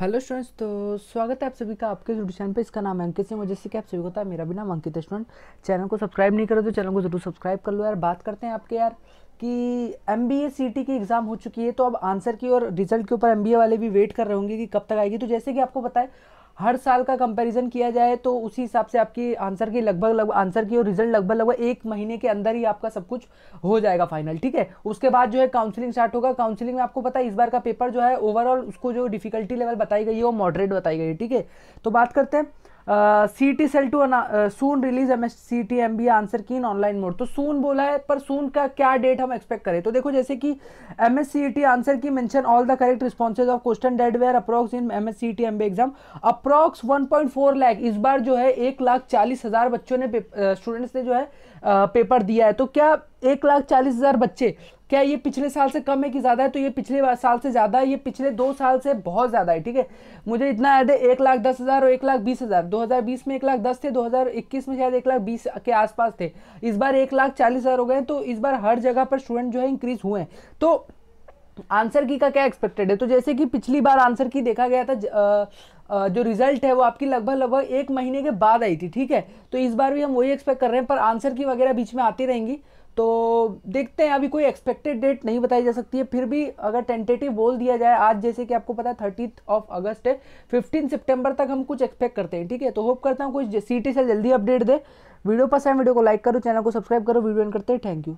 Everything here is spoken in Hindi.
हेलो स्टूडेंट्स तो स्वागत है आप सभी का आपके यूट्यूब चैनल पे इसका नाम है अंकित सिंह जैसे कि आप सभी को पता है मेरा भी नाम अंकित है स्टूडेंट चैनल को सब्सक्राइब नहीं करो तो चैनल को जरूर सब्सक्राइब कर लो यार बात करते हैं आपके यार कि M B A C T की एग्ज़ाम हो चुकी है तो अब आंसर की और रिजल्ट के ऊपर एम बी ए वाले भी वेट कर रहे होंगे कि कब तक आएगी तो जैसे कि आपको बताए हर साल का कंपैरिजन किया जाए तो उसी हिसाब से आपकी आंसर की लगभग लगभग आंसर की और रिजल्ट लगभग लगभग एक महीने के अंदर ही आपका सब कुछ हो जाएगा फाइनल ठीक है उसके बाद जो है काउंसलिंग स्टार्ट होगा काउंसलिंग में आपको पता है इस बार का पेपर जो है ओवरऑल उसको जो डिफिकल्टी लेवल बताई गई है वो मॉडरेट बताई गई है ठीक है तो बात करते हैं C T cell to soon release M S C T M B answer key in online mode तो सून बोला है पर सून का क्या डेट हम एक्सपेक्ट करें तो देखो जैसे कि M S C T answer key mention all the correct responses of question that were approx in M S C T M B exam approx one point four lakh इस बार जो है एक लाख चालीस हज़ार बच्चों ने स्टूडेंट्स uh, ने जो है पेपर uh, दिया है तो क्या एक लाख चालीस हज़ार बच्चे क्या ये पिछले साल से कम है कि ज़्यादा है तो ये पिछले साल से ज़्यादा है ये पिछले दो साल से बहुत ज़्यादा है ठीक है मुझे इतना याद है एक लाख दस हज़ार और एक लाख बीस हज़ार दो हज़ार बीस में एक लाख दस थे दो हज़ार इक्कीस में शायद एक लाख बीस के आसपास थे इस बार एक लाख चालीस हज़ार हो गए तो इस बार हर जगह पर स्टूडेंट जो है इंक्रीज़ हुए हैं तो आंसर की का क्या एक्सपेक्टेड है तो जैसे कि पिछली बार आंसर की देखा गया था ज, आ, जो रिजल्ट है वो आपकी लगभग लगभग एक महीने के बाद आई थी ठीक है तो इस बार भी हम वही एक्सपेक्ट कर रहे हैं पर आंसर की वगैरह बीच में आती रहेंगी तो देखते हैं अभी कोई एक्सपेक्टेड डेट नहीं बताई जा सकती है फिर भी अगर टेंटेटिव बोल दिया जाए आज जैसे कि आपको पता है थर्टीथ ऑफ अगस्त है फिफ्टीन सितंबर तक हम कुछ एक्सपेक्ट करते हैं ठीक है तो होप करता हूँ कुछ सी से जल्दी अपडेट दे वीडियो पसंद वीडियो को लाइक करो चैनल को सब्सक्राइब करो वीडियो एंड करते हैं थैंक यू